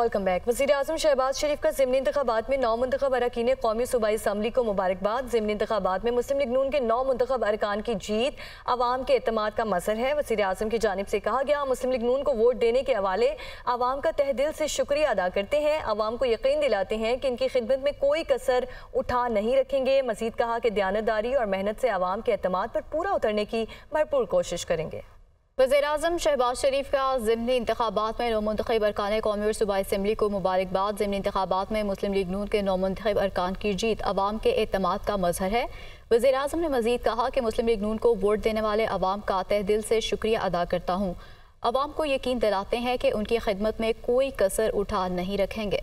welcome back वजी अजम शहबाज शरीफ का ज़मनी इंतबात में नौ मंतब अरकान कौमी सूबाई इसम्बली को मुबारकबाद ज़मनी इंतबात में मुस्लिम लीग नून के नौ मंतखब अरकान की जीत आवाम के अतमाद का मसर है वजी अजम की जानब से कहा गया मुस्लिम लीग नून को वोट देने के हवाले आवाम का तह दिल से शुक्रिया अदा करते हैं आवाम को यकीन दिलाते हैं कि इनकी खिदमत में कोई कसर उठा नहीं रखेंगे मजीद कहा कि दयानतदारी और मेहनत से आवाम के अतमाद पर पूरा उतरने की भरपूर कोशिश करेंगे वजीर अजम शहबाज शरीफ का ज़मनी इंतबात में नौमनतखब अरकान कौमी और सूबा इसम्बली को मुबारकबाद ज़मनी इंतबात में मुस्लिम लीग नून के नौमनतखब अरकान की जीत आवाम के अतमाद का मजहर है वजी अजम ने मजीद कहा कि मुस्लिम लीग नून को वोट देने वाले आवाम का तह दिल से शुक्रिया अदा करता हूँ आवाम को यकीन दिलाते हैं कि उनकी खिदमत में कोई कसर उठा नहीं रखेंगे